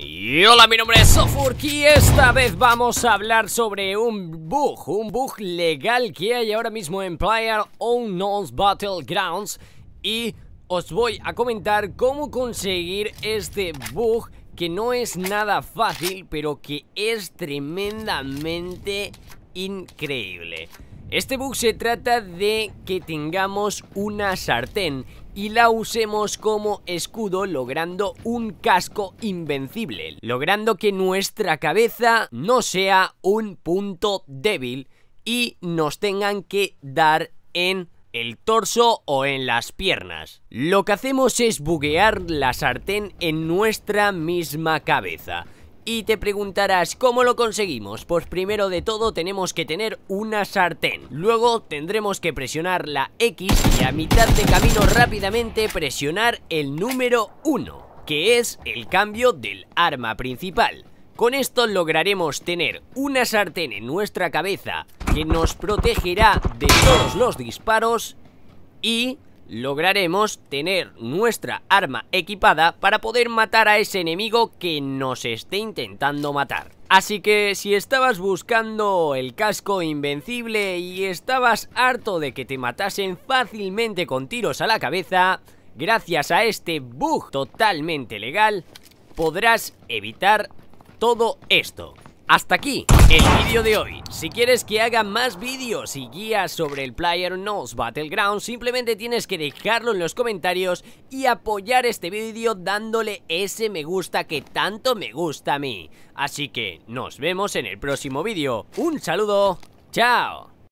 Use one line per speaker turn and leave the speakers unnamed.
Y hola, mi nombre es Sofurk y esta vez vamos a hablar sobre un bug, un bug legal que hay ahora mismo en Player Unknown's Battlegrounds y os voy a comentar cómo conseguir este bug que no es nada fácil, pero que es tremendamente increíble. Este bug se trata de que tengamos una sartén y la usemos como escudo logrando un casco invencible, logrando que nuestra cabeza no sea un punto débil y nos tengan que dar en el torso o en las piernas. Lo que hacemos es buguear la sartén en nuestra misma cabeza. Y te preguntarás, ¿cómo lo conseguimos? Pues primero de todo tenemos que tener una sartén. Luego tendremos que presionar la X y a mitad de camino rápidamente presionar el número 1, que es el cambio del arma principal. Con esto lograremos tener una sartén en nuestra cabeza que nos protegerá de todos los disparos y lograremos tener nuestra arma equipada para poder matar a ese enemigo que nos esté intentando matar. Así que si estabas buscando el casco invencible y estabas harto de que te matasen fácilmente con tiros a la cabeza, gracias a este bug totalmente legal, podrás evitar todo esto. Hasta aquí el vídeo de hoy. Si quieres que haga más vídeos y guías sobre el Player PlayerUnknown's Battleground, simplemente tienes que dejarlo en los comentarios y apoyar este vídeo dándole ese me gusta que tanto me gusta a mí. Así que nos vemos en el próximo vídeo. Un saludo, chao.